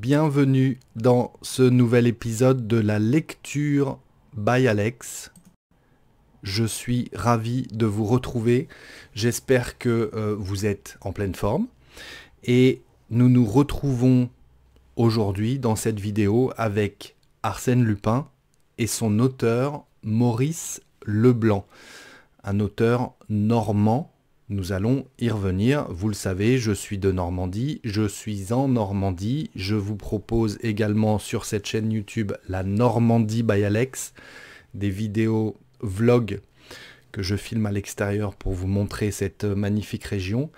bienvenue dans ce nouvel épisode de la lecture by Alex. Je suis ravi de vous retrouver. J'espère que euh, vous êtes en pleine forme. Et nous nous retrouvons aujourd'hui dans cette vidéo avec Arsène Lupin et son auteur Maurice Leblanc, un auteur normand nous allons y revenir. Vous le savez, je suis de Normandie, je suis en Normandie. Je vous propose également sur cette chaîne YouTube la Normandie by Alex, des vidéos vlog que je filme à l'extérieur pour vous montrer cette euh, magnifique région.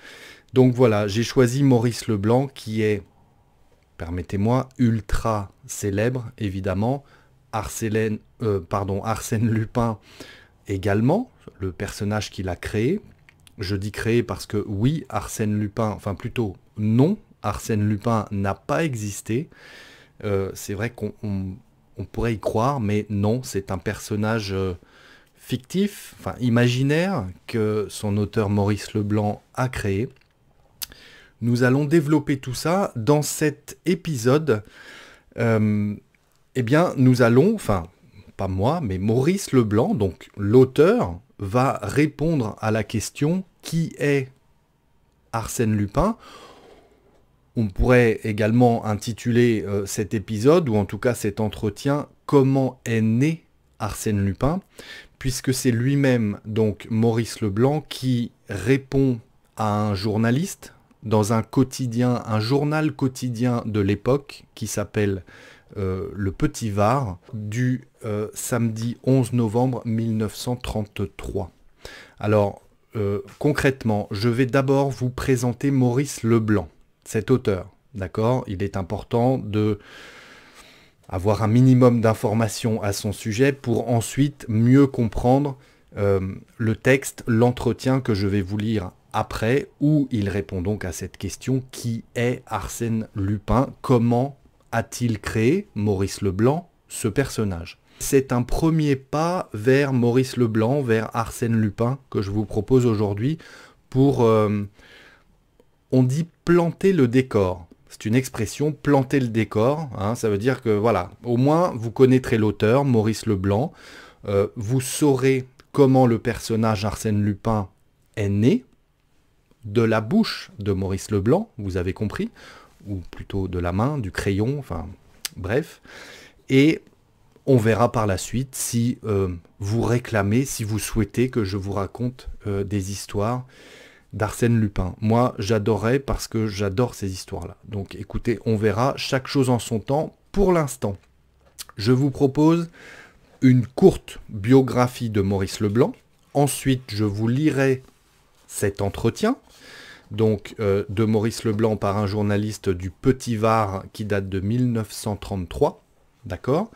Donc voilà, j'ai choisi Maurice Leblanc qui est, permettez-moi, ultra célèbre évidemment. Arsène, euh, pardon, Arsène Lupin également, le personnage qu'il a créé, je dis créé parce que oui, Arsène Lupin, enfin plutôt non, Arsène Lupin n'a pas existé. Euh, c'est vrai qu'on pourrait y croire, mais non, c'est un personnage euh, fictif, enfin imaginaire, que son auteur Maurice Leblanc a créé. Nous allons développer tout ça dans cet épisode. Euh, eh bien, nous allons, enfin, pas moi, mais Maurice Leblanc, donc l'auteur, va répondre à la question qui est Arsène Lupin on pourrait également intituler euh, cet épisode, ou en tout cas cet entretien, Comment est né Arsène Lupin, puisque c'est lui-même, donc Maurice Leblanc, qui répond à un journaliste dans un quotidien, un journal quotidien de l'époque qui s'appelle euh, le Petit Var du euh, samedi 11 novembre 1933. Alors, euh, concrètement, je vais d'abord vous présenter Maurice Leblanc, cet auteur. D'accord Il est important de avoir un minimum d'informations à son sujet pour ensuite mieux comprendre le texte, l'entretien que je vais vous lire après, où il répond donc à cette question qui est Arsène Lupin Comment a-t-il créé, Maurice Leblanc, ce personnage c'est un premier pas vers Maurice Leblanc, vers Arsène Lupin que je vous propose aujourd'hui pour, euh, on dit planter le décor. C'est une expression, planter le décor. Hein. ça veut dire que voilà, au moins vous connaîtrez l'auteur, Maurice Leblanc. Euh, vous saurez comment le personnage Arsène Lupin est né de la bouche de Maurice Leblanc, vous avez compris ou plutôt de la main, du crayon, enfin bref. Et on verra par la suite si euh, vous réclamez, si vous souhaitez que je vous raconte euh, des histoires d'Arsène Lupin. Moi, j'adorais parce que j'adore ces histoires-là. Donc écoutez, on verra chaque chose en son temps. Pour l'instant, je vous propose une courte biographie de Maurice Leblanc. Ensuite, je vous lirai cet entretien donc euh, de Maurice Leblanc par un journaliste du Petit Var qui date de 1933. D'accord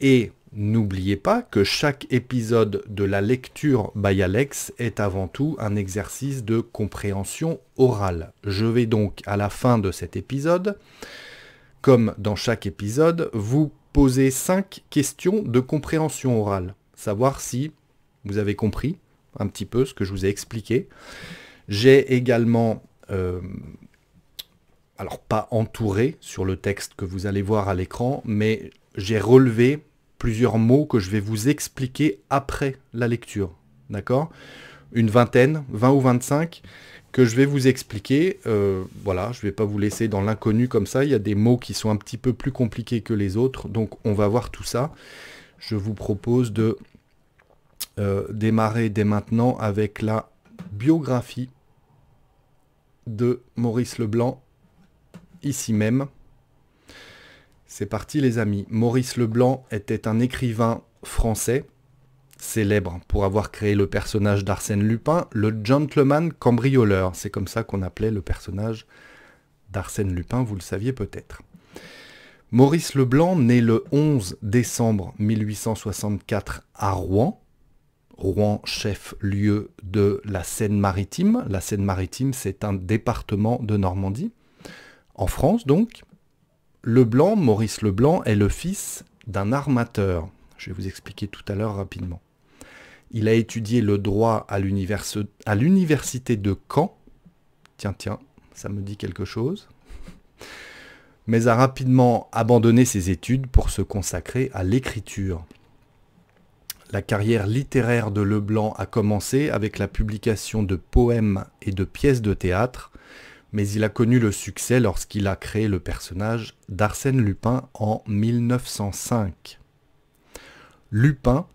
Et n'oubliez pas que chaque épisode de la lecture by Alex est avant tout un exercice de compréhension orale. Je vais donc à la fin de cet épisode, comme dans chaque épisode, vous poser cinq questions de compréhension orale. Savoir si vous avez compris un petit peu ce que je vous ai expliqué. J'ai également, euh, alors pas entouré sur le texte que vous allez voir à l'écran, mais j'ai relevé plusieurs mots que je vais vous expliquer après la lecture. D'accord Une vingtaine, 20 ou 25, que je vais vous expliquer. Euh, voilà, je ne vais pas vous laisser dans l'inconnu comme ça. Il y a des mots qui sont un petit peu plus compliqués que les autres. Donc on va voir tout ça. Je vous propose de euh, démarrer dès maintenant avec la biographie de Maurice Leblanc, ici même. C'est parti les amis. Maurice Leblanc était un écrivain français, célèbre pour avoir créé le personnage d'Arsène Lupin, le gentleman cambrioleur. C'est comme ça qu'on appelait le personnage d'Arsène Lupin, vous le saviez peut-être. Maurice Leblanc, né le 11 décembre 1864 à Rouen, Rouen, chef-lieu de la Seine-Maritime. La Seine-Maritime, c'est un département de Normandie. En France, donc, Leblanc, Maurice Leblanc, est le fils d'un armateur. Je vais vous expliquer tout à l'heure rapidement. Il a étudié le droit à l'université de Caen. Tiens, tiens, ça me dit quelque chose. Mais a rapidement abandonné ses études pour se consacrer à l'écriture la carrière littéraire de Leblanc a commencé avec la publication de poèmes et de pièces de théâtre, mais il a connu le succès lorsqu'il a créé le personnage d'Arsène Lupin en 1905. Lupin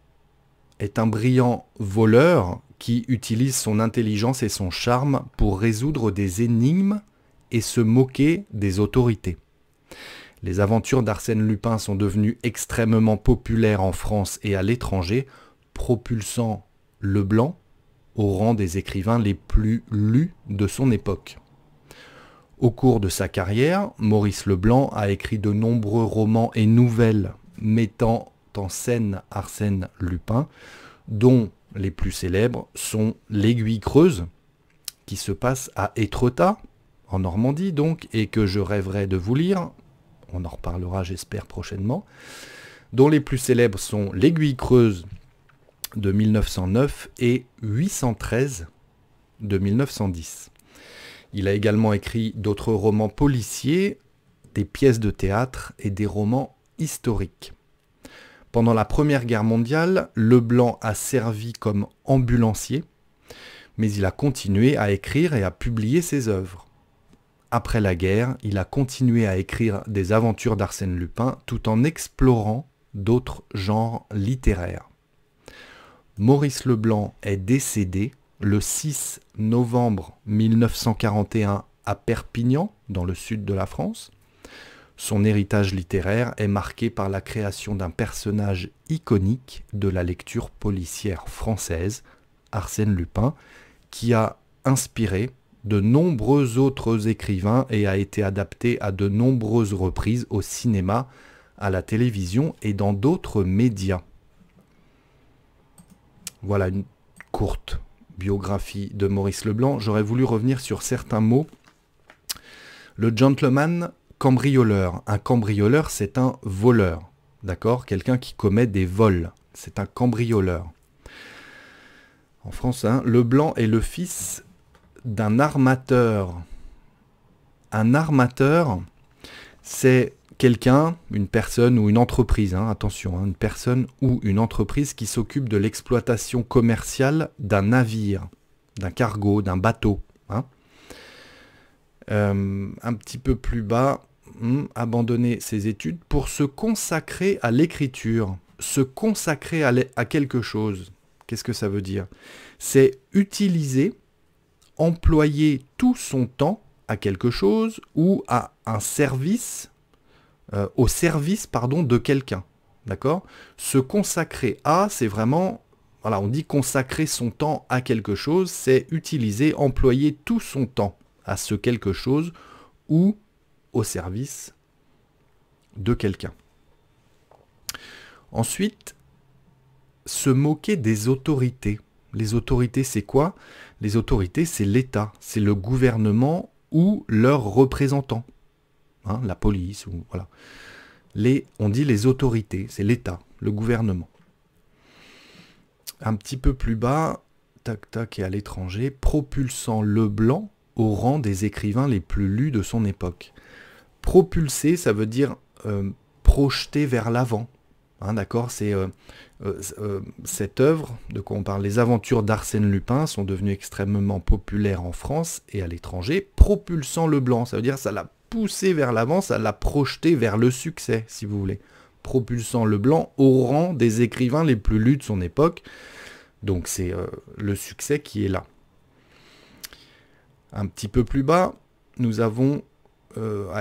est un brillant voleur qui utilise son intelligence et son charme pour résoudre des énigmes et se moquer des autorités. Les aventures d'Arsène Lupin sont devenues extrêmement populaires en France et à l'étranger, propulsant Leblanc au rang des écrivains les plus lus de son époque. Au cours de sa carrière, Maurice Leblanc a écrit de nombreux romans et nouvelles mettant en scène Arsène Lupin, dont les plus célèbres sont L'aiguille creuse, qui se passe à Étretat, en Normandie donc, et que je rêverais de vous lire, on en reparlera j'espère prochainement, dont les plus célèbres sont L'aiguille creuse de 1909 et 813 de 1910. Il a également écrit d'autres romans policiers, des pièces de théâtre et des romans historiques. Pendant la Première Guerre mondiale, Leblanc a servi comme ambulancier, mais il a continué à écrire et à publier ses œuvres. Après la guerre, il a continué à écrire des aventures d'Arsène Lupin tout en explorant d'autres genres littéraires. Maurice Leblanc est décédé le 6 novembre 1941 à Perpignan, dans le sud de la France. Son héritage littéraire est marqué par la création d'un personnage iconique de la lecture policière française, Arsène Lupin, qui a inspiré de nombreux autres écrivains et a été adapté à de nombreuses reprises au cinéma, à la télévision et dans d'autres médias. Voilà une courte biographie de Maurice Leblanc. J'aurais voulu revenir sur certains mots. Le gentleman cambrioleur. Un cambrioleur, c'est un voleur. D'accord Quelqu'un qui commet des vols. C'est un cambrioleur. En France, hein, Leblanc est le fils d'un armateur. Un armateur, c'est quelqu'un, une personne ou une entreprise, hein, attention, hein, une personne ou une entreprise qui s'occupe de l'exploitation commerciale d'un navire, d'un cargo, d'un bateau. Hein. Euh, un petit peu plus bas, hmm, abandonner ses études pour se consacrer à l'écriture, se consacrer à quelque chose. Qu'est-ce que ça veut dire C'est utiliser employer tout son temps à quelque chose ou à un service, euh, au service pardon, de quelqu'un. D'accord Se consacrer à, c'est vraiment, voilà, on dit consacrer son temps à quelque chose, c'est utiliser, employer tout son temps à ce quelque chose ou au service de quelqu'un. Ensuite, se moquer des autorités. Les autorités, c'est quoi les autorités, c'est l'État, c'est le gouvernement ou leurs représentants, hein, la police ou voilà. Les, on dit les autorités, c'est l'État, le gouvernement. Un petit peu plus bas, tac tac et à l'étranger, propulsant Leblanc au rang des écrivains les plus lus de son époque. Propulser, ça veut dire euh, projeter vers l'avant. Hein, d'accord C'est euh, euh, euh, cette œuvre, de quoi on parle, les aventures d'Arsène Lupin, sont devenues extrêmement populaires en France et à l'étranger, propulsant Leblanc. Ça veut dire ça l'a poussé vers l'avant, ça l'a projeté vers le succès, si vous voulez. Propulsant Leblanc au rang des écrivains les plus lus de son époque. Donc c'est euh, le succès qui est là. Un petit peu plus bas, nous avons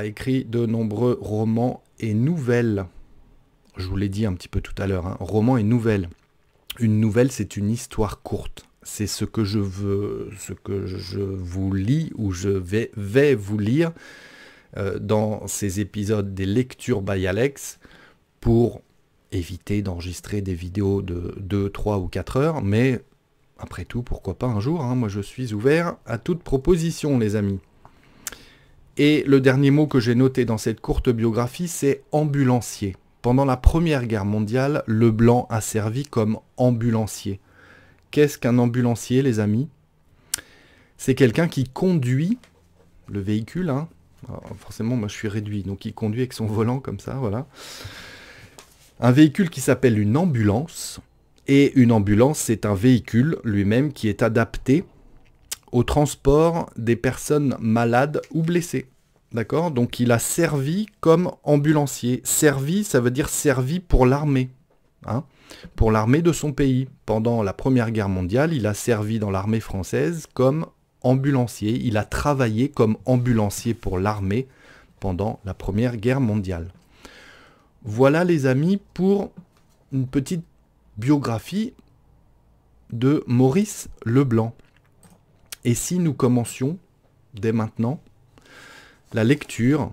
écrit de nombreux romans et nouvelles je vous l'ai dit un petit peu tout à l'heure, un hein, roman et nouvelle. Une nouvelle, c'est une histoire courte. C'est ce que je veux, ce que je vous lis ou je vais, vous lire euh, dans ces épisodes des lectures by Alex pour éviter d'enregistrer des vidéos de 2, 3 ou 4 heures, mais après tout, pourquoi pas un jour, hein. moi je suis ouvert à toute proposition, les amis. Et le dernier mot que j'ai noté dans cette courte biographie, c'est ambulancier. Pendant la Première Guerre mondiale, le blanc a servi comme ambulancier. Qu'est-ce qu'un ambulancier, les amis C'est quelqu'un qui conduit le véhicule. Hein. forcément, moi, je suis réduit, donc il conduit avec son volant comme ça, voilà. Un véhicule qui s'appelle une ambulance. Et une ambulance, c'est un véhicule lui-même qui est adapté au transport des personnes malades ou blessées. D'accord Donc il a servi comme ambulancier. Servi, ça veut dire servi pour l'armée. Hein pour l'armée de son pays. Pendant la Première Guerre mondiale, il a servi dans l'armée française comme ambulancier. Il a travaillé comme ambulancier pour l'armée pendant la Première Guerre mondiale. Voilà les amis pour une petite biographie de Maurice Leblanc. Et si nous commencions dès maintenant la lecture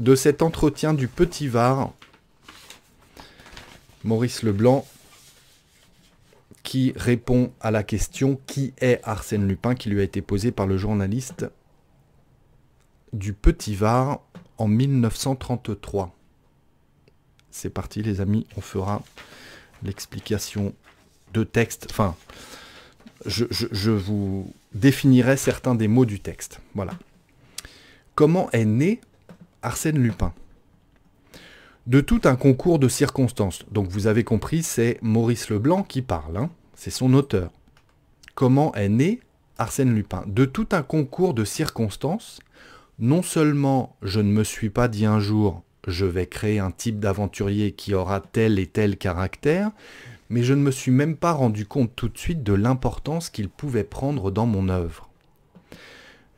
de cet entretien du Petit Var, Maurice Leblanc, qui répond à la question qui est Arsène Lupin qui lui a été posée par le journaliste du Petit Var en 1933. C'est parti les amis, on fera l'explication de texte. Enfin, je, vous définirai certains des mots du texte. Voilà comment est né Arsène Lupin De tout un concours de circonstances. Donc vous avez compris, c'est Maurice Leblanc qui parle, hein. c'est son auteur. Comment est né Arsène Lupin De tout un concours de circonstances, non seulement je ne me suis pas dit un jour je vais créer un type d'aventurier qui aura tel et tel caractère, mais je ne me suis même pas rendu compte tout de suite de l'importance qu'il pouvait prendre dans mon œuvre.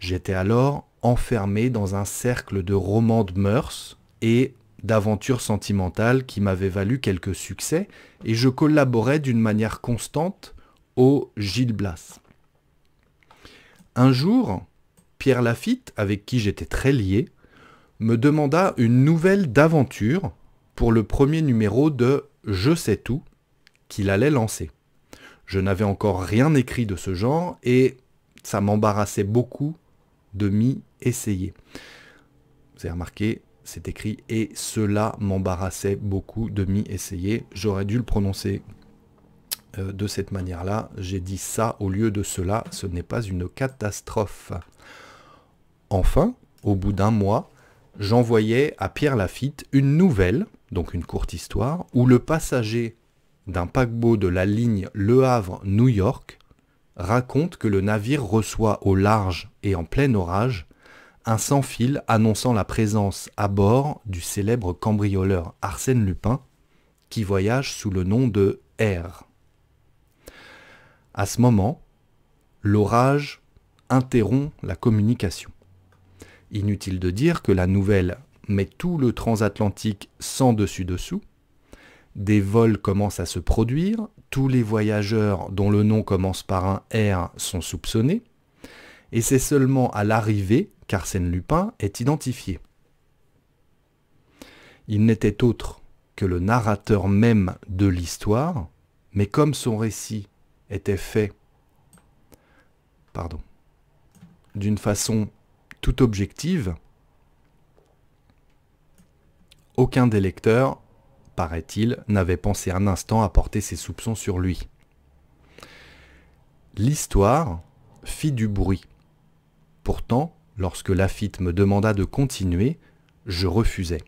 J'étais alors enfermé dans un cercle de romans de mœurs et d'aventures sentimentales qui m'avaient valu quelques succès, et je collaborais d'une manière constante au Gilles Blas. Un jour, Pierre Lafitte, avec qui j'étais très lié, me demanda une nouvelle d'aventure pour le premier numéro de Je sais tout qu'il allait lancer. Je n'avais encore rien écrit de ce genre et ça m'embarrassait beaucoup de m'y essayer. Vous avez remarqué, c'est écrit et cela m'embarrassait beaucoup de m'y essayer. J'aurais dû le prononcer euh, de cette manière-là. J'ai dit ça au lieu de cela. Ce n'est pas une catastrophe. Enfin, au bout d'un mois, j'envoyais à Pierre Lafitte une nouvelle, donc une courte histoire, où le passager d'un paquebot de la ligne Le Havre-New York raconte que le navire reçoit au large et en plein orage un sans-fil annonçant la présence à bord du célèbre cambrioleur Arsène Lupin, qui voyage sous le nom de R. À ce moment, l'orage interrompt la communication. Inutile de dire que la nouvelle met tout le transatlantique sans dessus-dessous. Des vols commencent à se produire, tous les voyageurs dont le nom commence par un R sont soupçonnés, et c'est seulement à l'arrivée qu'Arsène Lupin est identifié. Il n'était autre que le narrateur même de l'histoire, mais comme son récit était fait pardon, d'une façon tout objective, aucun des lecteurs, paraît-il, n'avait pensé un instant à porter ses soupçons sur lui. L'histoire fit du bruit. Pourtant, Lorsque Lafitte me demanda de continuer, je refusai.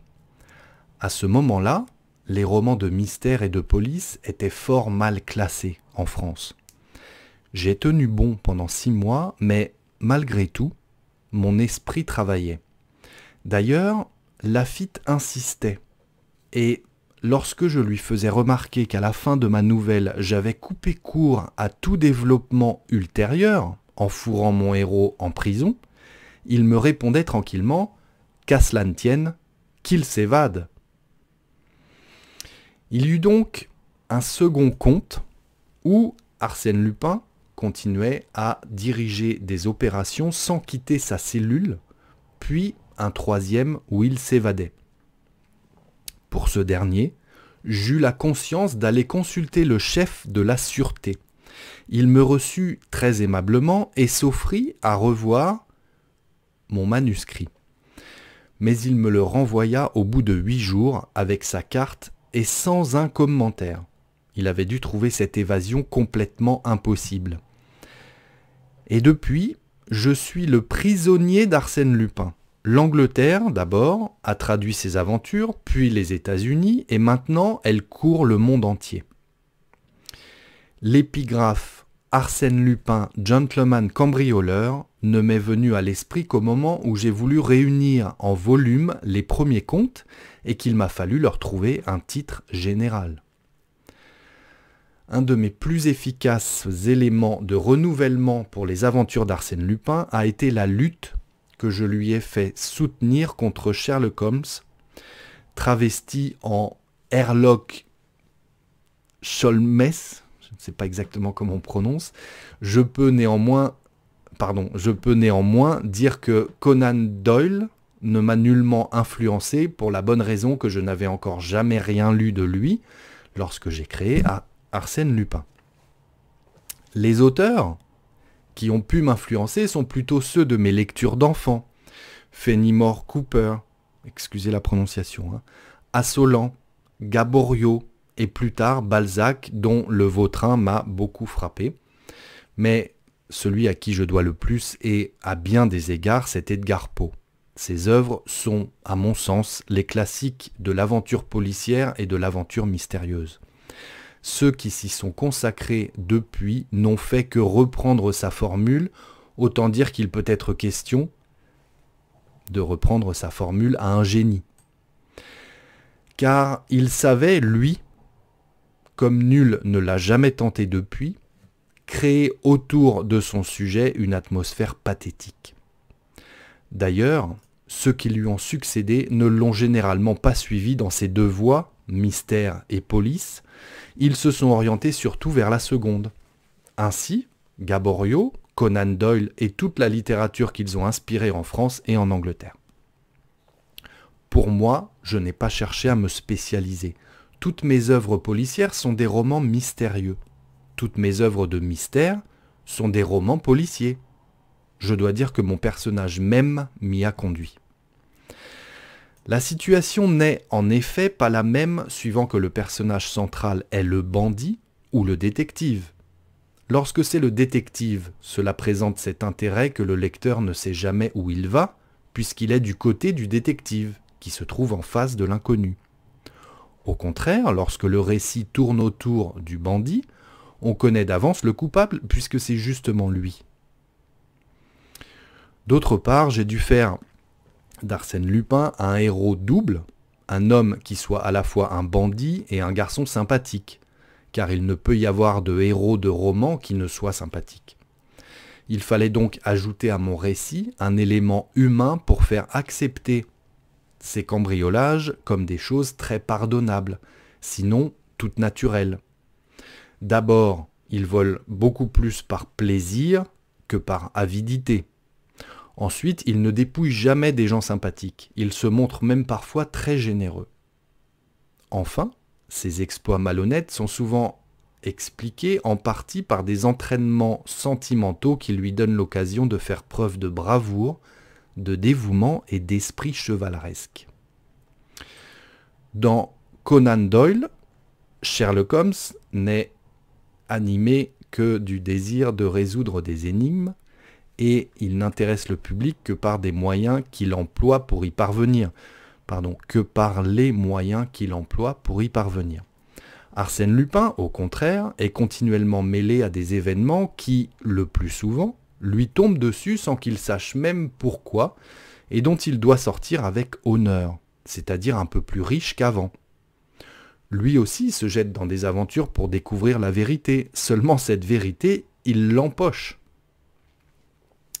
À ce moment-là, les romans de mystère et de police étaient fort mal classés en France. J'ai tenu bon pendant six mois, mais malgré tout, mon esprit travaillait. D'ailleurs, Lafitte insistait. Et lorsque je lui faisais remarquer qu'à la fin de ma nouvelle, j'avais coupé court à tout développement ultérieur, en fourrant mon héros en prison, il me répondait tranquillement Qu'à cela ne tienne, qu'il s'évade. Il y eut donc un second compte où Arsène Lupin continuait à diriger des opérations sans quitter sa cellule, puis un troisième où il s'évadait. Pour ce dernier, j'eus la conscience d'aller consulter le chef de la sûreté. Il me reçut très aimablement et s'offrit à revoir mon manuscrit. Mais il me le renvoya au bout de huit jours avec sa carte et sans un commentaire. Il avait dû trouver cette évasion complètement impossible. Et depuis, je suis le prisonnier d'Arsène Lupin. L'Angleterre, d'abord, a traduit ses aventures, puis les États-Unis, et maintenant elle court le monde entier. L'épigraphe Arsène Lupin, gentleman cambrioleur, ne m'est venu à l'esprit qu'au moment où j'ai voulu réunir en volume les premiers contes et qu'il m'a fallu leur trouver un titre général. Un de mes plus efficaces éléments de renouvellement pour les aventures d'Arsène Lupin a été la lutte que je lui ai fait soutenir contre Sherlock Holmes, travesti en Herlock Sholmes, je ne sais pas exactement comment on prononce, je peux néanmoins pardon, je peux néanmoins dire que Conan Doyle ne m'a nullement influencé pour la bonne raison que je n'avais encore jamais rien lu de lui lorsque j'ai créé Arsène Lupin. Les auteurs qui ont pu m'influencer sont plutôt ceux de mes lectures d'enfant. Fenimore Cooper, excusez la prononciation, hein, Assolant, Gaborio et plus tard Balzac dont le Vautrin m'a beaucoup frappé. Mais celui à qui je dois le plus et à bien des égards, c'est Edgar Poe. Ses œuvres sont, à mon sens, les classiques de l'aventure policière et de l'aventure mystérieuse. Ceux qui s'y sont consacrés depuis n'ont fait que reprendre sa formule, autant dire qu'il peut être question de reprendre sa formule à un génie. Car il savait, lui, comme nul ne l'a jamais tenté depuis, créer autour de son sujet une atmosphère pathétique. D'ailleurs, ceux qui lui ont succédé ne l'ont généralement pas suivi dans ces deux voies, mystère et police, ils se sont orientés surtout vers la seconde. Ainsi, Gaborio, Conan Doyle et toute la littérature qu'ils ont inspirée en France et en Angleterre. Pour moi, je n'ai pas cherché à me spécialiser. Toutes mes œuvres policières sont des romans mystérieux toutes mes œuvres de mystère sont des romans policiers. Je dois dire que mon personnage même m'y a conduit. La situation n'est en effet pas la même suivant que le personnage central est le bandit ou le détective. Lorsque c'est le détective, cela présente cet intérêt que le lecteur ne sait jamais où il va, puisqu'il est du côté du détective, qui se trouve en face de l'inconnu. Au contraire, lorsque le récit tourne autour du bandit, on connaît d'avance le coupable puisque c'est justement lui. D'autre part, j'ai dû faire d'Arsène Lupin un héros double, un homme qui soit à la fois un bandit et un garçon sympathique, car il ne peut y avoir de héros de roman qui ne soit sympathique. Il fallait donc ajouter à mon récit un élément humain pour faire accepter ces cambriolages comme des choses très pardonnables, sinon toutes naturelles. D'abord, ils volent beaucoup plus par plaisir que par avidité. Ensuite, il ne dépouille jamais des gens sympathiques, il se montre même parfois très généreux. Enfin, ces exploits malhonnêtes sont souvent expliqués en partie par des entraînements sentimentaux qui lui donnent l'occasion de faire preuve de bravoure, de dévouement et d'esprit chevaleresque. Dans Conan Doyle, Sherlock Holmes naît animé que du désir de résoudre des énigmes, et il n'intéresse le public que par des moyens qu'il emploie pour y parvenir. Pardon, que par les moyens qu'il emploie pour y parvenir. Arsène Lupin, au contraire, est continuellement mêlé à des événements qui, le plus souvent, lui tombent dessus sans qu'il sache même pourquoi, et dont il doit sortir avec honneur, c'est-à-dire un peu plus riche qu'avant lui aussi se jette dans des aventures pour découvrir la vérité. Seulement cette vérité, il l'empoche.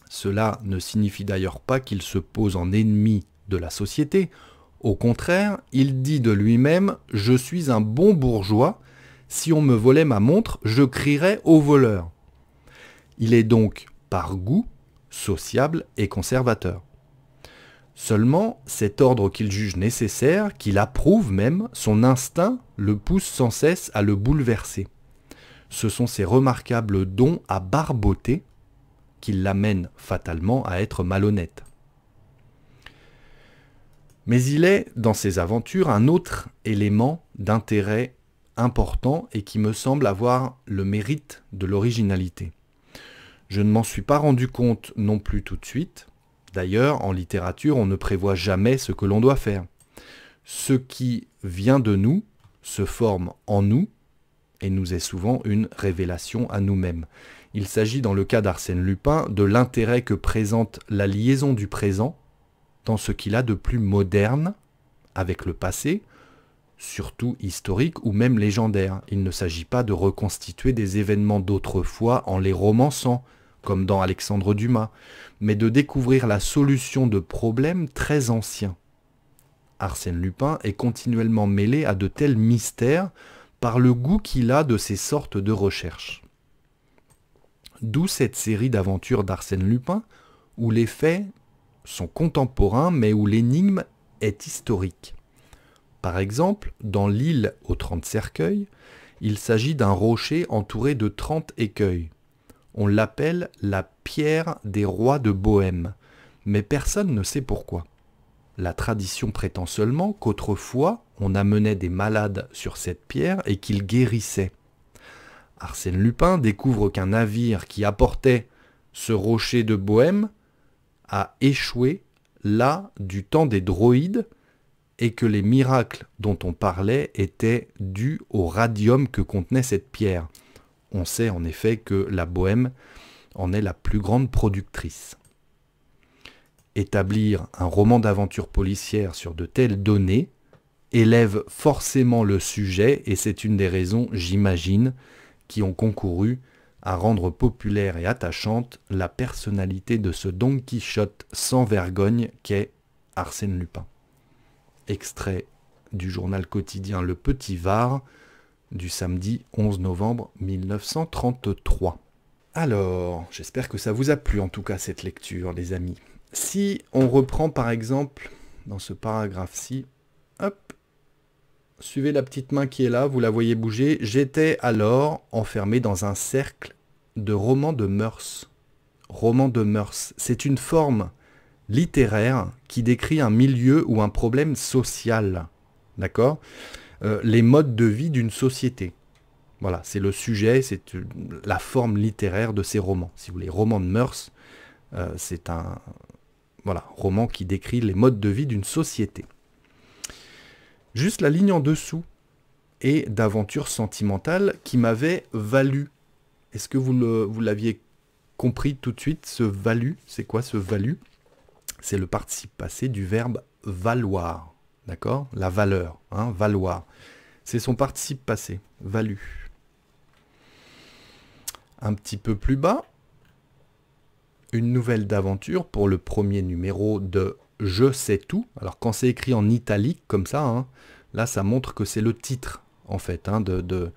Cela ne signifie d'ailleurs pas qu'il se pose en ennemi de la société. Au contraire, il dit de lui-même ⁇ Je suis un bon bourgeois, si on me volait ma montre, je crierais au voleur ⁇ Il est donc, par goût, sociable et conservateur. Seulement, cet ordre qu'il juge nécessaire, qu'il approuve même, son instinct le pousse sans cesse à le bouleverser. Ce sont ces remarquables dons à barboter qui l'amènent fatalement à être malhonnête. Mais il est, dans ses aventures, un autre élément d'intérêt important et qui me semble avoir le mérite de l'originalité. Je ne m'en suis pas rendu compte non plus tout de suite, D'ailleurs, en littérature, on ne prévoit jamais ce que l'on doit faire. Ce qui vient de nous se forme en nous et nous est souvent une révélation à nous-mêmes. Il s'agit dans le cas d'Arsène Lupin de l'intérêt que présente la liaison du présent dans ce qu'il a de plus moderne avec le passé, surtout historique ou même légendaire. Il ne s'agit pas de reconstituer des événements d'autrefois en les romançant, comme dans Alexandre Dumas, mais de découvrir la solution de problèmes très anciens. Arsène Lupin est continuellement mêlé à de tels mystères par le goût qu'il a de ces sortes de recherches. D'où cette série d'aventures d'Arsène Lupin, où les faits sont contemporains mais où l'énigme est historique. Par exemple, dans l'île aux 30 cercueils, il s'agit d'un rocher entouré de 30 écueils. On l'appelle la pierre des rois de Bohème, mais personne ne sait pourquoi. La tradition prétend seulement qu'autrefois on amenait des malades sur cette pierre et qu'ils guérissaient. Arsène Lupin découvre qu'un navire qui apportait ce rocher de Bohème a échoué là du temps des droïdes et que les miracles dont on parlait étaient dus au radium que contenait cette pierre. On sait en effet que la Bohème en est la plus grande productrice. Établir un roman d'aventure policière sur de telles données élève forcément le sujet et c'est une des raisons, j'imagine, qui ont concouru à rendre populaire et attachante la personnalité de ce Don Quichotte sans vergogne qu'est Arsène Lupin. Extrait du journal quotidien Le Petit Var du samedi 11 novembre 1933. Alors, j'espère que ça vous a plu en tout cas cette lecture, les amis. Si on reprend par exemple dans ce paragraphe-ci, hop, suivez la petite main qui est là, vous la voyez bouger, j'étais alors enfermé dans un cercle de romans de mœurs. Roman de mœurs, c'est une forme littéraire qui décrit un milieu ou un problème social. D'accord euh, les modes de vie d'une société. Voilà, c'est le sujet, c'est euh, la forme littéraire de ces romans. Si vous voulez, romans de mœurs, euh, c'est un voilà, roman qui décrit les modes de vie d'une société. Juste la ligne en dessous est d'aventure sentimentale qui m'avait valu. Est-ce que vous l'aviez compris tout de suite, ce valu C'est quoi ce valu C'est le participe passé du verbe valoir. D'accord La valeur, hein, valoir. C'est son participe passé, valu. Un petit peu plus bas, une nouvelle d'aventure pour le premier numéro de Je sais tout. Alors quand c'est écrit en italique comme ça, hein, là ça montre que c'est le titre en fait hein, de,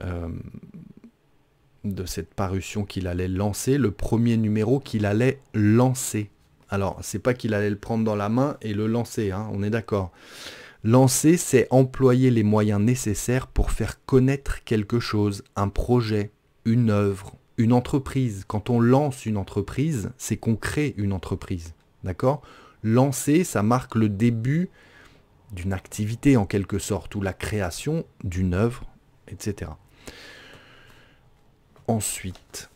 euh, de cette parution qu'il allait lancer, le premier numéro qu'il allait lancer. Alors, c'est pas qu'il allait le prendre dans la main et le lancer, hein, on est d'accord. Lancer, c'est employer les moyens nécessaires pour faire connaître quelque chose, un projet, une œuvre, une entreprise. Quand on lance une entreprise, c'est qu'on crée une entreprise. D'accord Lancer, ça marque le début d'une activité en quelque sorte, ou la création d'une œuvre, etc. Ensuite,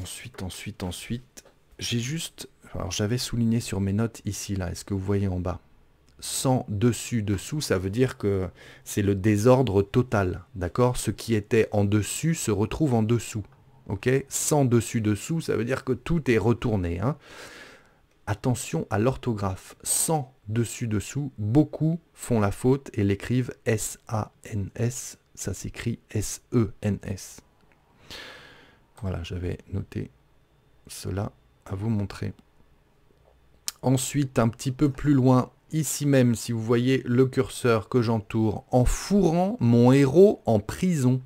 ensuite, ensuite, ensuite, j'ai juste alors j'avais souligné sur mes notes ici, là, est-ce que vous voyez en bas sans dessus dessous, ça veut dire que c'est le désordre total, d'accord Ce qui était en dessus se retrouve en dessous, ok Sans dessus dessous, ça veut dire que tout est retourné. Hein. Attention à l'orthographe, sans dessus dessous, beaucoup font la faute et l'écrivent S-A-N-S, ça s'écrit S-E-N-S. E voilà, j'avais noté cela à vous montrer. Ensuite, un petit peu plus loin, ici même, si vous voyez le curseur que j'entoure, en fourrant mon héros en prison.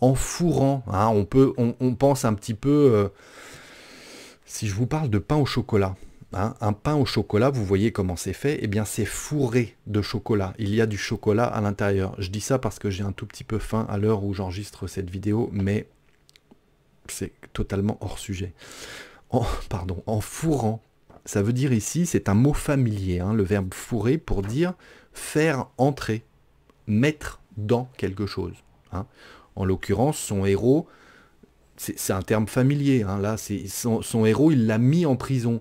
En fourrant, hein, on, peut, on, pense un petit peu... Euh, si je vous parle de pain au chocolat, hein, un pain au chocolat, vous voyez comment c'est fait, et eh bien c'est fourré de chocolat. Il y a du chocolat à l'intérieur. Je dis ça parce que j'ai un tout petit peu faim à l'heure où j'enregistre cette vidéo, mais c'est totalement hors sujet. pardon, en fourrant ça veut dire ici, c'est un mot familier, hein, le verbe fourrer pour dire faire entrer, mettre dans quelque chose. Hein. En l'occurrence, son héros, c'est un terme familier, hein, là, son héros, il l'a mis en prison.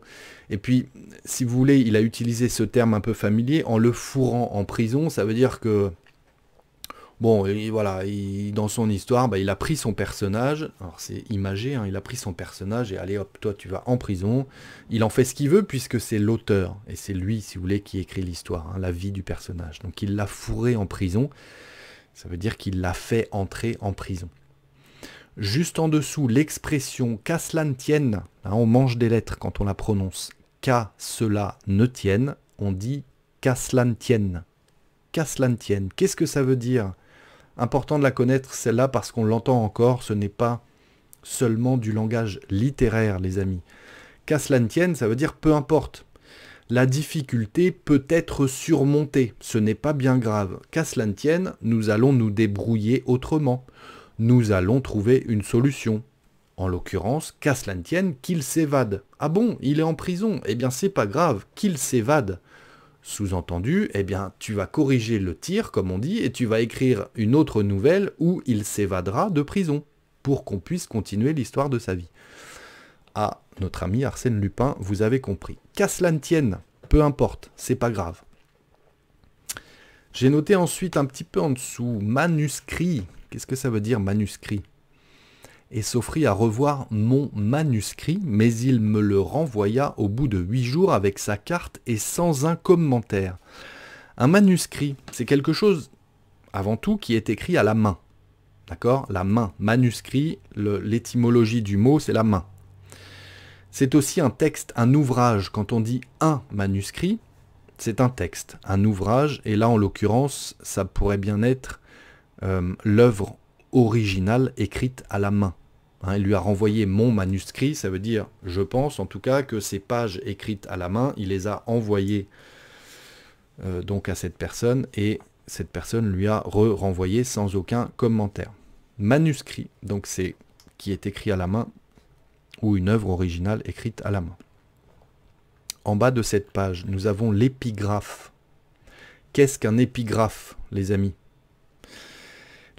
Et puis, si vous voulez, il a utilisé ce terme un peu familier en le fourrant en prison, ça veut dire que Bon, voilà, dans son histoire, bah, il a pris son personnage, alors c'est imagé, hein, il a pris son personnage et allez hop, toi tu vas en prison. Il en fait ce qu'il veut puisque c'est l'auteur, et c'est lui, si vous voulez, qui écrit l'histoire, hein, la vie du personnage. Donc il l'a fourré en prison, ça veut dire qu'il l'a fait entrer en prison. Juste en dessous, l'expression qu'à tienne, hein, on mange des lettres quand on la prononce, qu'à cela ne tienne, on dit qu'à cela tienne. Qu'à tienne, qu'est-ce que ça veut dire Important de la connaître celle-là parce qu'on l'entend encore, ce n'est pas seulement du langage littéraire, les amis. Qu'à cela ne tienne, ça veut dire peu importe. La difficulté peut être surmontée, ce n'est pas bien grave. Qu'à cela ne tienne, nous allons nous débrouiller autrement. Nous allons trouver une solution. En l'occurrence, qu'à cela ne tienne, qu'il s'évade. Ah bon, il est en prison Eh bien, c'est pas grave, qu'il s'évade. Sous-entendu, eh bien, tu vas corriger le tir, comme on dit, et tu vas écrire une autre nouvelle où il s'évadera de prison, pour qu'on puisse continuer l'histoire de sa vie. Ah, notre ami Arsène Lupin, vous avez compris. Qu'à cela ne tienne, peu importe, c'est pas grave. J'ai noté ensuite un petit peu en dessous, manuscrit. Qu'est-ce que ça veut dire manuscrit et s'offrit à revoir mon manuscrit, mais il me le renvoya au bout de huit jours avec sa carte et sans un commentaire. Un manuscrit, c'est quelque chose, avant tout, qui est écrit à la main. D'accord La main. Manuscrit, l'étymologie du mot, c'est la main. C'est aussi un texte, un ouvrage. Quand on dit un manuscrit, c'est un texte, un ouvrage. Et là, en l'occurrence, ça pourrait bien être euh, l'œuvre originale écrite à la main. Hein, il lui a renvoyé mon manuscrit, ça veut dire, je pense en tout cas, que ces pages écrites à la main, il les a envoyées euh, donc à cette personne et cette personne lui a renvoyé sans aucun commentaire. Manuscrit, donc c'est qui est écrit à la main ou une œuvre originale écrite à la main. En bas de cette page, nous avons l'épigraphe. Qu'est-ce qu'un épigraphe, les amis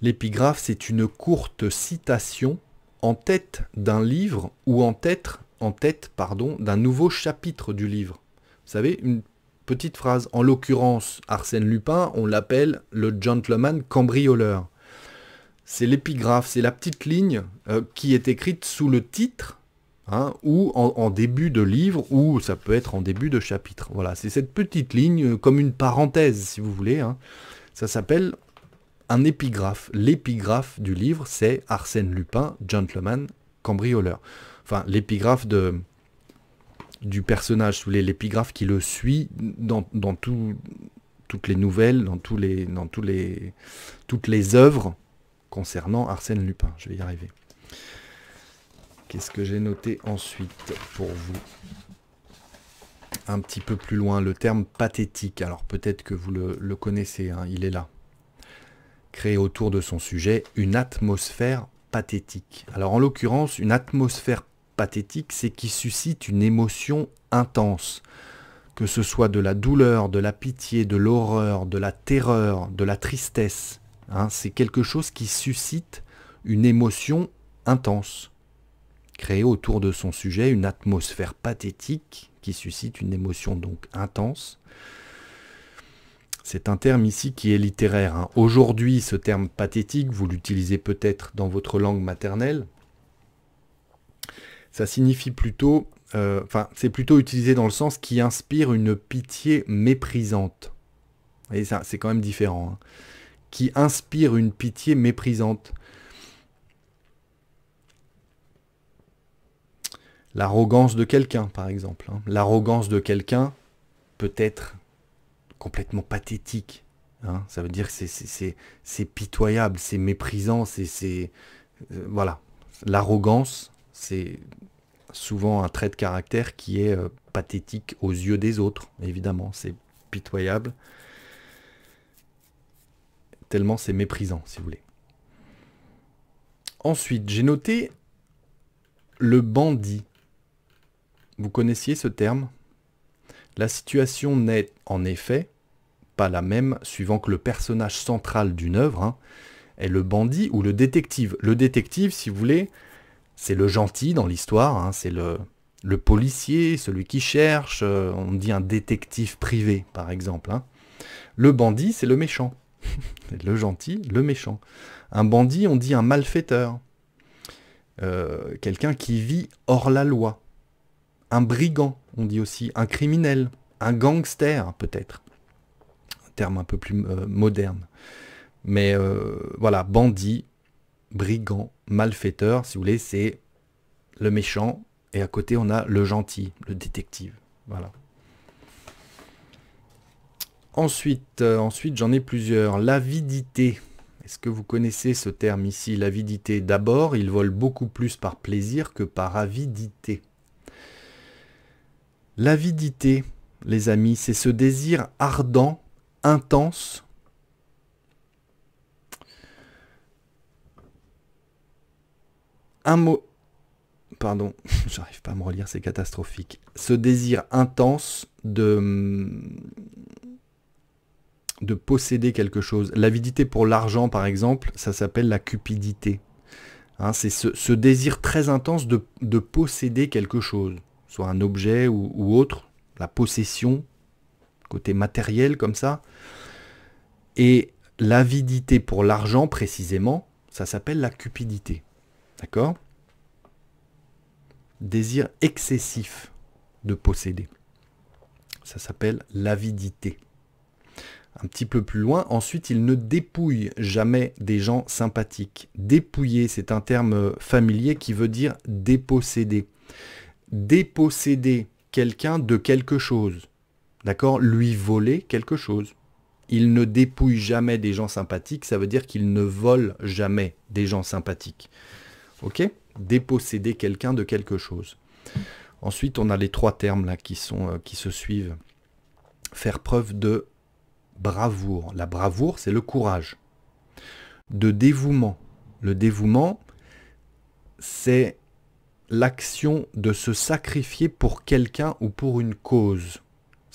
L'épigraphe, c'est une courte citation en tête d'un livre ou en tête, en tête pardon, d'un nouveau chapitre du livre. Vous savez, une petite phrase. En l'occurrence, Arsène Lupin, on l'appelle le gentleman cambrioleur. C'est l'épigraphe, c'est la petite ligne euh, qui est écrite sous le titre hein, ou en, début de livre, ou ça peut être en début de chapitre. Voilà, c'est cette petite ligne, euh, comme une parenthèse, si vous voulez. Hein. Ça s'appelle un épigraphe. L'épigraphe du livre, c'est Arsène Lupin, gentleman, cambrioleur. Enfin, l'épigraphe de du personnage, l'épigraphe qui le suit dans, dans toutes les nouvelles, dans, tous les, dans tous les, toutes les œuvres concernant Arsène Lupin. Je vais y arriver. Qu'est-ce que j'ai noté ensuite pour vous Un petit peu plus loin, le terme pathétique. Alors peut-être que vous le, connaissez, hein, il est là créer autour de son sujet une atmosphère pathétique. Alors en l'occurrence, une atmosphère pathétique, c'est qui suscite une émotion intense, que ce soit de la douleur, de la pitié, de l'horreur, de la terreur, de la tristesse. Hein, c'est quelque chose qui suscite une émotion intense. Créer autour de son sujet une atmosphère pathétique qui suscite une émotion donc intense. C'est un terme ici qui est littéraire. Hein. Aujourd'hui, ce terme pathétique, vous l'utilisez peut-être dans votre langue maternelle. Ça signifie plutôt, euh, enfin, c'est plutôt utilisé dans le sens qui inspire une pitié méprisante. Et ça, c'est quand même différent. Hein. Qui inspire une pitié méprisante. L'arrogance de quelqu'un, par exemple. Hein. L'arrogance de quelqu'un peut être complètement pathétique. Hein. Ça veut dire que c'est pitoyable, c'est méprisant, c'est... Euh, voilà. L'arrogance, c'est souvent un trait de caractère qui est euh, pathétique aux yeux des autres, évidemment. C'est pitoyable. Tellement c'est méprisant, si vous voulez. Ensuite, j'ai noté le bandit. Vous connaissiez ce terme La situation n'est en effet pas la même suivant que le personnage central d'une œuvre hein, est le bandit ou le détective. Le détective, si vous voulez, c'est le gentil dans l'histoire, hein, c'est le, le, policier, celui qui cherche, euh, on dit un détective privé par exemple. Hein. Le bandit, c'est le méchant. le gentil, le méchant. Un bandit, on dit un malfaiteur. Euh, quelqu'un qui vit hors la loi. Un brigand, on dit aussi. Un criminel. Un gangster, peut-être terme un peu plus euh, moderne. Mais euh, voilà, bandit, brigand, malfaiteur, si vous voulez, c'est le méchant, et à côté on a le gentil, le détective. Voilà. Ensuite, euh, ensuite j'en ai plusieurs. L'avidité. Est-ce que vous connaissez ce terme ici L'avidité. D'abord, il vole beaucoup plus par plaisir que par avidité. L'avidité, les amis, c'est ce désir ardent intense. Un mot... Pardon, j'arrive pas à me relire, c'est catastrophique. Ce désir intense de de posséder quelque chose. L'avidité pour l'argent, par exemple, ça s'appelle la cupidité. Hein, c'est ce, désir très intense de, posséder quelque chose, soit un objet ou autre, la possession côté matériel comme ça. Et l'avidité pour l'argent, précisément, ça s'appelle la cupidité. D'accord Désir excessif de posséder. Ça s'appelle l'avidité. Un petit peu plus loin, ensuite, il ne dépouille jamais des gens sympathiques. Dépouiller, c'est un terme familier qui veut dire déposséder. Déposséder quelqu'un de quelque chose d'accord, lui voler quelque chose. Il ne dépouille jamais des gens sympathiques, ça veut dire qu'il ne vole jamais des gens sympathiques. Ok Déposséder quelqu'un de quelque chose. Ensuite, on a les trois termes là qui, sont, euh, qui se suivent. Faire preuve de bravoure. La bravoure, c'est le courage. De dévouement. Le dévouement, c'est l'action de se sacrifier pour quelqu'un ou pour une cause.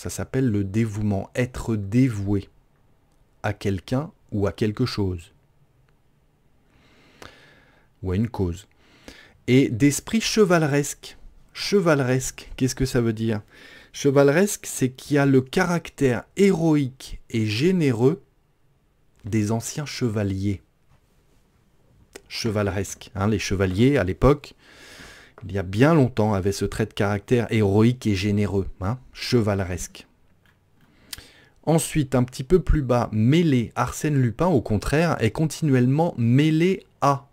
Ça s'appelle le dévouement, être dévoué à quelqu'un ou à quelque chose ou à une cause. Et d'esprit chevaleresque. Chevaleresque, qu'est-ce que ça veut dire Chevaleresque, c'est qu'il y a le caractère héroïque et généreux des anciens chevaliers. Chevaleresque. Hein, les chevaliers, à l'époque, il y a bien longtemps, avait ce trait de caractère héroïque et généreux, hein, chevaleresque. Ensuite, un petit peu plus bas, mêlé, Arsène Lupin, au contraire, est continuellement mêlé à.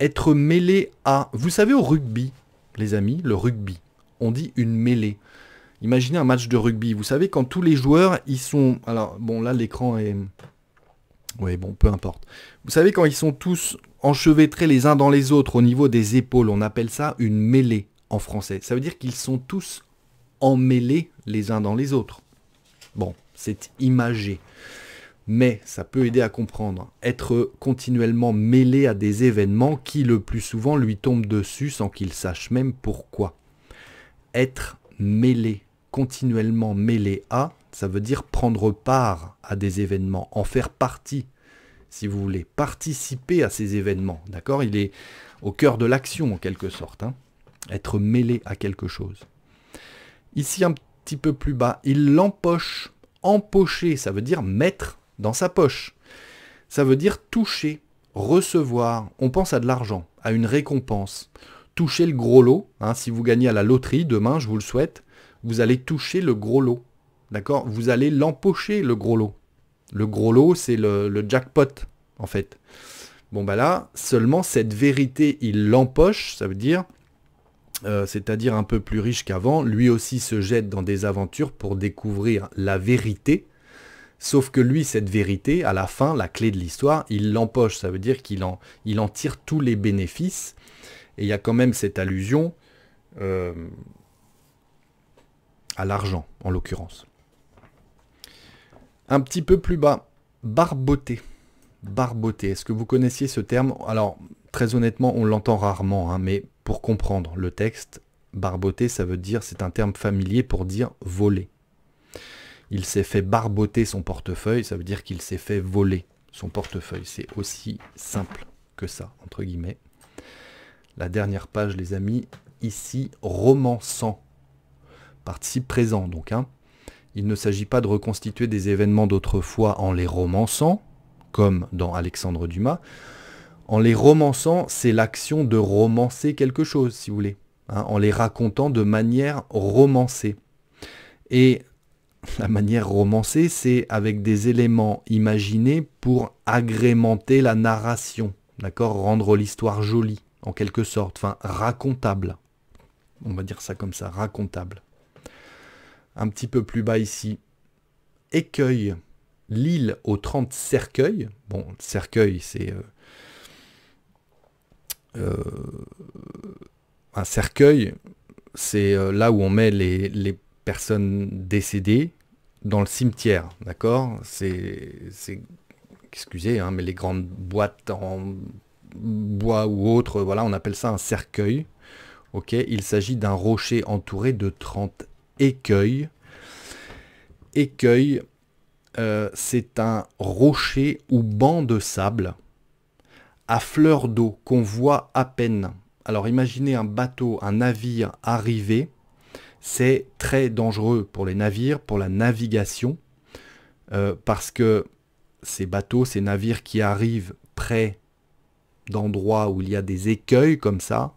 Être mêlé à. Vous savez, au rugby, les amis, le rugby, on dit une mêlée. Imaginez un match de rugby. Vous savez, quand tous les joueurs, ils sont. Alors, bon, là, l'écran est. Oui, bon, peu importe. Vous savez, quand ils sont tous enchevêtrés les uns dans les autres au niveau des épaules. On appelle ça une mêlée en français. Ça veut dire qu'ils sont tous emmêlés les uns dans les autres. Bon, c'est imagé. Mais ça peut aider à comprendre. Être continuellement mêlé à des événements qui le plus souvent lui tombent dessus sans qu'il sache même pourquoi. Être mêlé, continuellement mêlé à, ça veut dire prendre part à des événements, en faire partie si vous voulez, participer à ces événements, d'accord Il est au cœur de l'action, en quelque sorte, hein, être mêlé à quelque chose. Ici, un petit peu plus bas, il l'empoche. Empocher, ça veut dire mettre dans sa poche. Ça veut dire toucher, recevoir. On pense à de l'argent, à une récompense. Toucher le gros lot, hein, si vous gagnez à la loterie, demain, je vous le souhaite, vous allez toucher le gros lot. D'accord Vous allez l'empocher, le gros lot. Le gros lot, c'est le, jackpot, en fait. Bon, bah là, seulement cette vérité, il l'empoche, ça veut dire, euh, c'est-à-dire un peu plus riche qu'avant, lui aussi se jette dans des aventures pour découvrir la vérité. Sauf que lui, cette vérité, à la fin, la clé de l'histoire, il l'empoche, ça veut dire qu'il en, il en tire tous les bénéfices. Et il y a quand même cette allusion euh, à l'argent, en l'occurrence. Un petit peu plus bas, barboté, barboté. est-ce que vous connaissiez ce terme Alors, très honnêtement, on l'entend rarement, hein, mais pour comprendre le texte, barboter, ça veut dire, c'est un terme familier pour dire voler. Il s'est fait barboter son portefeuille, ça veut dire qu'il s'est fait voler son portefeuille. C'est aussi simple que ça, entre guillemets. La dernière page, les amis, ici, romançant. Participe présent, donc. Hein. Il ne s'agit pas de reconstituer des événements d'autrefois en les romançant, comme dans Alexandre Dumas. En les romançant, c'est l'action de romancer quelque chose, si vous voulez, hein, en les racontant de manière romancée. Et la manière romancée, c'est avec des éléments imaginés pour agrémenter la narration, d'accord Rendre l'histoire jolie, en quelque sorte, enfin racontable. On va dire ça comme ça, racontable un petit peu plus bas ici, écueil l'île aux 30 cercueils. Bon, cercueil, c'est... Euh, euh, un cercueil, c'est euh, là où on met les, personnes décédées dans le cimetière, d'accord C'est... Excusez, hein, mais les grandes boîtes en bois ou autre, voilà, on appelle ça un cercueil. Ok, il s'agit d'un rocher entouré de 30 écueil. Écueil, euh, c'est un rocher ou banc de sable à fleur d'eau qu'on voit à peine. Alors imaginez un bateau, un navire arrivé. C'est très dangereux pour les navires, pour la navigation, euh, parce que ces bateaux, ces navires qui arrivent près d'endroits où il y a des écueils comme ça,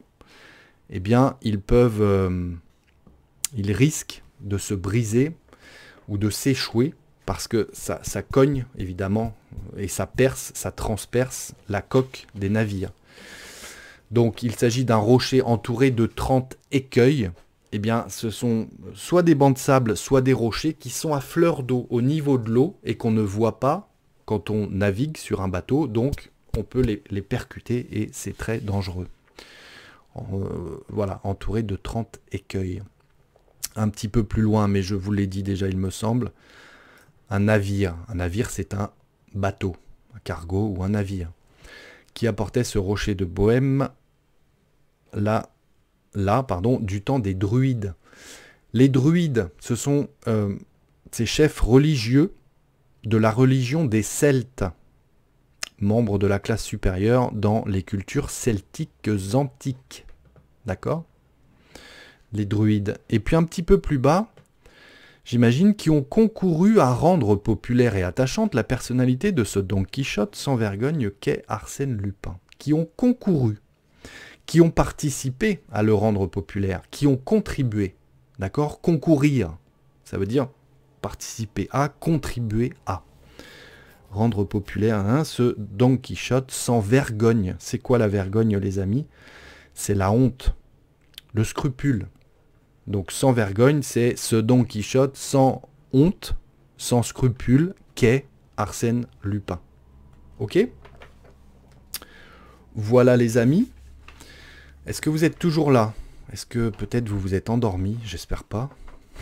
eh bien, ils peuvent, euh, il risque de se briser ou de s'échouer parce que ça, ça, cogne évidemment et ça perce, ça transperce la coque des navires. Donc il s'agit d'un rocher entouré de 30 écueils. Eh bien, ce sont soit des bancs de sable, soit des rochers qui sont à fleur d'eau, au niveau de l'eau, et qu'on ne voit pas quand on navigue sur un bateau. Donc, on peut les, percuter et c'est très dangereux. Euh, voilà, entouré de 30 écueils un petit peu plus loin, mais je vous l'ai dit déjà, il me semble, un navire. Un navire, c'est un bateau, un cargo ou un navire, qui apportait ce rocher de Bohème là, là pardon, du temps des druides. Les druides, ce sont euh, ces chefs religieux de la religion des Celtes, membres de la classe supérieure dans les cultures celtiques antiques. D'accord les druides. Et puis un petit peu plus bas, j'imagine, qui ont concouru à rendre populaire et attachante la personnalité de ce Don Quichotte sans vergogne qu'est Arsène Lupin, qui ont concouru, qui ont participé à le rendre populaire, qui ont contribué, d'accord Concourir, ça veut dire participer à, contribuer à. Rendre populaire un hein, ce Don Quichotte sans vergogne. C'est quoi la vergogne, les amis C'est la honte, le scrupule, donc sans vergogne, c'est ce Don Quichotte sans honte, sans scrupule, qu'est Arsène Lupin. Ok Voilà les amis. Est-ce que vous êtes toujours là Est-ce que peut-être vous vous êtes endormi J'espère pas.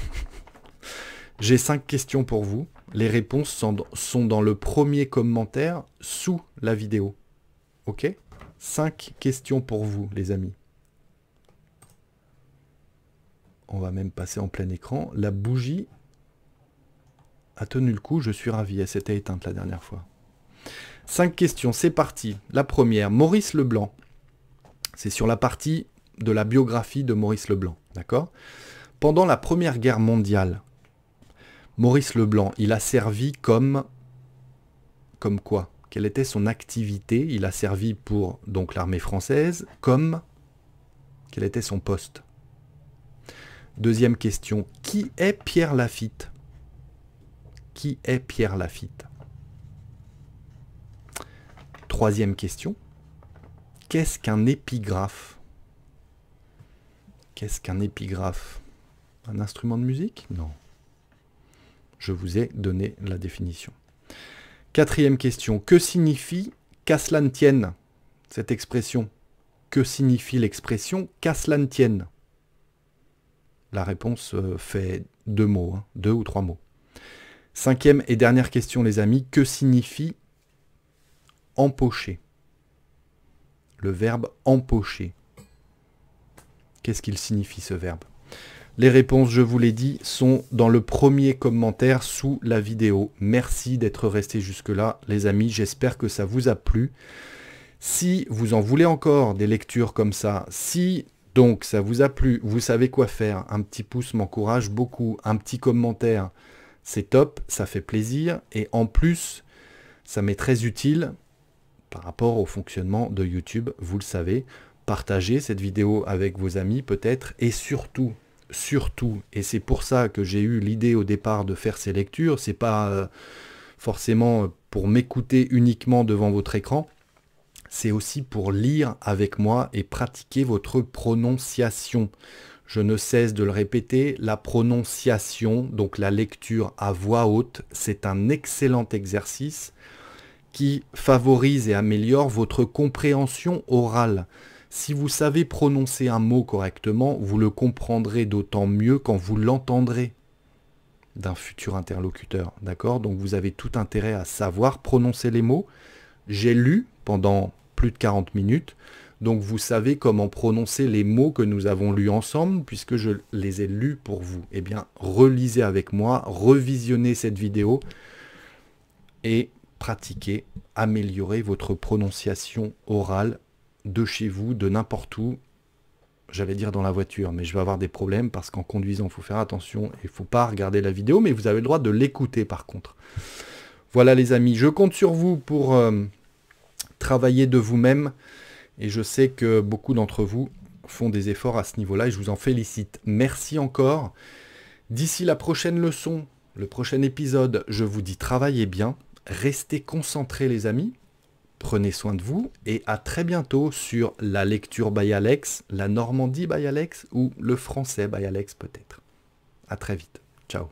J'ai cinq questions pour vous. Les réponses sont dans le premier commentaire sous la vidéo. Ok Cinq questions pour vous, les amis. on va même passer en plein écran. La bougie a tenu le coup, je suis ravi, elle s'était éteinte la dernière fois. Cinq questions, c'est parti. La première, Maurice Leblanc. C'est sur la partie de la biographie de Maurice Leblanc, d'accord Pendant la Première Guerre mondiale, Maurice Leblanc, il a servi comme... Comme quoi Quelle était son activité Il a servi pour donc l'armée française, comme... Quel était son poste Deuxième question, qui est Pierre Lafitte Qui est Pierre Lafitte Troisième question, qu'est-ce qu'un épigraphe Qu'est-ce qu'un épigraphe Un instrument de musique Non. Je vous ai donné la définition. Quatrième question, que signifie qu'à tienne Cette expression. Que signifie l'expression qu'à cela tienne la réponse euh, fait deux mots, hein, deux ou trois mots. Cinquième et dernière question, les amis, que signifie empocher Le verbe empocher. Qu'est-ce qu'il signifie ce verbe Les réponses, je vous l'ai dit, sont dans le premier commentaire sous la vidéo. Merci d'être resté jusque-là, les amis. J'espère que ça vous a plu. Si vous en voulez encore des lectures comme ça, si donc ça vous a plu, vous savez quoi faire, un petit pouce m'encourage beaucoup, un petit commentaire, c'est top, ça fait plaisir, et en plus, ça m'est très utile par rapport au fonctionnement de YouTube, vous le savez. Partagez cette vidéo avec vos amis peut-être, et surtout, surtout, et c'est pour ça que j'ai eu l'idée au départ de faire ces lectures, c'est pas euh, forcément pour m'écouter uniquement devant votre écran, c'est aussi pour lire avec moi et pratiquer votre prononciation. Je ne cesse de le répéter, la prononciation, donc la lecture à voix haute, c'est un excellent exercice qui favorise et améliore votre compréhension orale. Si vous savez prononcer un mot correctement, vous le comprendrez d'autant mieux quand vous l'entendrez d'un futur interlocuteur. D'accord Donc vous avez tout intérêt à savoir prononcer les mots. J'ai lu pendant plus de 40 minutes. Donc vous savez comment prononcer les mots que nous avons lus ensemble, puisque je les ai lus pour vous. Eh bien, relisez avec moi, revisionnez cette vidéo et pratiquez, améliorez votre prononciation orale de chez vous, de n'importe où. J'allais dire dans la voiture, mais je vais avoir des problèmes parce qu'en conduisant, il faut faire attention et il faut pas regarder la vidéo, mais vous avez le droit de l'écouter par contre. Voilà les amis, je compte sur vous pour... Euh, travailler de vous-même. Et je sais que beaucoup d'entre vous font des efforts à ce niveau-là et je vous en félicite. Merci encore. D'ici la prochaine leçon, le prochain épisode, je vous dis travaillez bien, restez concentrés les amis, prenez soin de vous et à très bientôt sur la lecture by Alex, la Normandie by Alex ou le français by Alex peut-être. À très vite. Ciao.